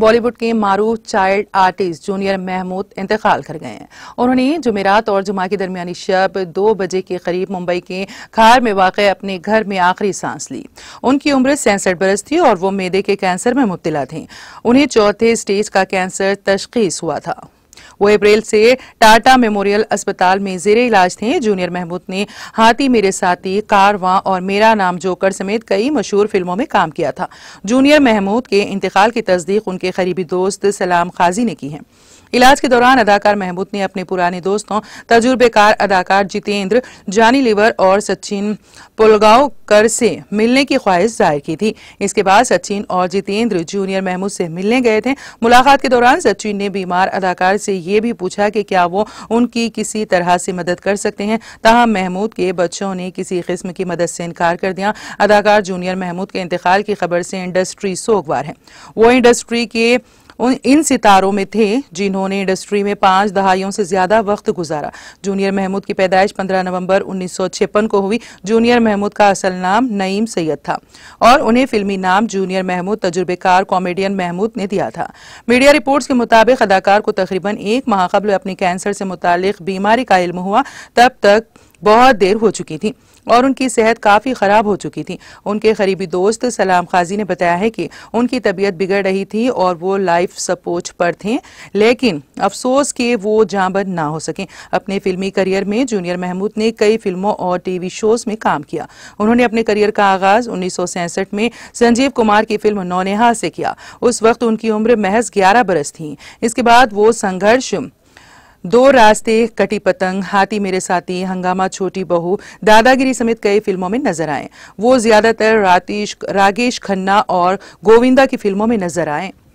बॉलीवुड के मारूफ child artist junior Mehmood इंतकाल कर गए हैं उन्होंने जुमेरात और जुमा के दरमियानी शब दो बजे के करीब मुंबई के खार में वाक़ अपने घर में आखिरी सांस ली उनकी उम्र सैंसठ बरस थी और वो मेदे के कैंसर में मुबतला थी उन्हें चौथे स्टेज का कैंसर तशखीस हुआ था वो अप्रैल से टाटा मेमोरियल अस्पताल में जेरे इलाज थे जूनियर महमूद ने हाथी मेरे साथी कारवा और मेरा नाम जोकर समेत कई मशहूर फिल्मों में काम किया था जूनियर महमूद के इंतकाल की तस्दीक उनके करीबी दोस्त सलाम खाजी ने की है इलाज के दौरान अदाकार महमूद ने अपने पुराने दोस्तों तजुर्बेकार अदाकार जितेंद्र जानी लिवर और सचिन पुलगावकर से मिलने की ख्वाहिश जाहिर की थी इसके बाद सचिन और जितेंद्र जूनियर महमूद से मिलने गए थे मुलाकात के दौरान सचिन ने बीमार अदाकार से ये भी पूछा कि क्या वो उनकी किसी तरह से मदद कर सकते हैं तहम महमूद के बच्चों ने किसी किस्म की मदद से इनकार कर दिया अदाकार जूनियर महमूद के इंतकाल की खबर से इंडस्ट्री सोगवार है वो इंडस्ट्री के उन इन सितारों में थे जिन्होंने इंडस्ट्री में पांच दहाइयों से ज़्यादा वक्त गुजारा जूनियर महमूद की पैदाइश 15 नवंबर उन्नीस को हुई जूनियर महमूद का असल नाम नईम सैयद था और उन्हें फिल्मी नाम जूनियर महमूद तजुर्बेकार कॉमेडियन महमूद ने दिया था मीडिया रिपोर्ट के मुताबिक अदाकार को तकरीबन एक माह कबल अपने कैंसर से मुतल बीमारी का इल्म हुआ तब तक बहुत देर हो चुकी थी और उनकी सेहत काफ़ी ख़राब हो चुकी थी उनके करीबी दोस्त सलाम खाजी ने बताया है कि उनकी तबीयत बिगड़ रही थी और वो लाइफ सपोर्ट पर थे लेकिन अफसोस के वो जाँबद ना हो सकें अपने फिल्मी करियर में जूनियर महमूद ने कई फिल्मों और टीवी शोज में काम किया उन्होंने अपने करियर का आगाज उन्नीस में संजीव कुमार की फिल्म नौनेहा से किया उस वक्त उनकी उम्र महज ग्यारह बरस थी इसके बाद वो संघर्ष दो रास्ते कटी पतंग हाथी मेरे साथी हंगामा छोटी बहू दादागिरी समेत कई फिल्मों में नजर आए वो ज्यादातर राकेश खन्ना और गोविंदा की फिल्मों में नजर आए